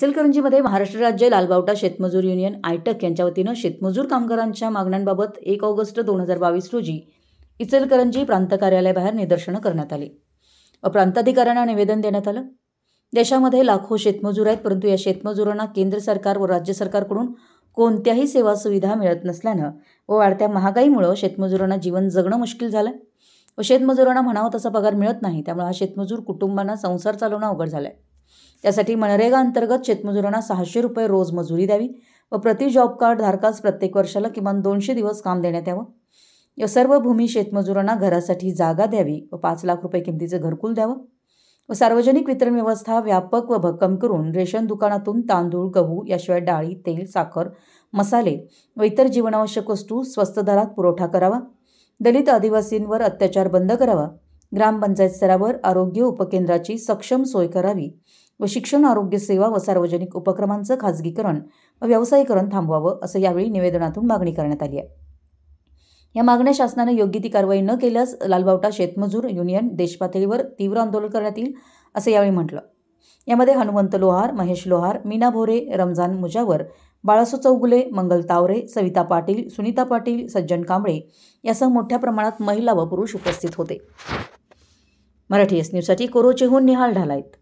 इचलकरंजीमध्ये महाराष्ट्र राज्य लालबावटा शेतमजूर युनियन आयटक यांच्या वतीनं शेतमजूर कामगारांच्या मागण्यांबाबत एक ऑगस्ट दोन हजार बावीस रोजी इचलकरंजी प्रांत कार्यालयाबाहेर निदर्शनं करण्यात आली व प्रांताधिकाऱ्यांना निवेदन देण्यात आलं देशामध्ये लाखो शेतमजूर आहेत परंतु या शेतमजुरांना केंद्र सरकार व राज्य सरकारकडून कोणत्याही सेवा सुविधा मिळत नसल्यानं व वाढत्या महागाईमुळं शेतमजुरांना जीवन जगणं मुश्किल झालं व शेतमजुरांना म्हणावं तसा पगार मिळत नाही त्यामुळे हा शेतमजूर कुटुंबांना संसार चालवणं अवघड झाला आहे त्यासाठी मनरेगा अंतर्गत शेतमजुरांना सहाशे रुपये रोज मजुरी द्यावी व प्रति जॉब कार्ड धारकास प्रत्येक वर्षाला किमान दोनशे दिवस काम देण्यात यावं या सर्व भूमी शेतमजुरांना घरासाठी जागा द्यावी व पाच लाख रुपये किमतीचं घरकुल द्यावं व सार्वजनिक वितरण व्यवस्था व्यापक व भक्कम करून रेशन दुकानातून तांदूळ गहू याशिवाय डाळी तेल साखर मसाले व इतर जीवनावश्यक वस्तू स्वस्त दरात पुरवठा करावा दलित आदिवासींवर अत्याचार बंद करावा ग्रामपंचायत स्तरावर आरोग्य उपकेंद्राची सक्षम सोय करावी व शिक्षण आरोग्य सेवा व सार्वजनिक उपक्रमांचं खाजगीकरण व व्यवसायीकरण थांबवावं असं यावेळी निवेदनातून मागणी करण्यात आली आहे या मागण्या शासनानं योग्य ती कारवाई न केल्यास लालबावटा शेतमजूर युनियन देशपातळीवर तीव्र आंदोलन करण्यात येईल असं यावेळी म्हटलं यामध्ये हनुमंत लोहार महेश लोहार मीना भोरे रमजान मुजावर बाळासो चौगुले मंगल तावरे सविता पाटील सुनीता पाटील सज्जन कांबळे यासह मोठ्या प्रमाणात महिला व पुरुष उपस्थित होते मराठी एस न्यूजसाठी कोरोचेहून निहाल ढालायत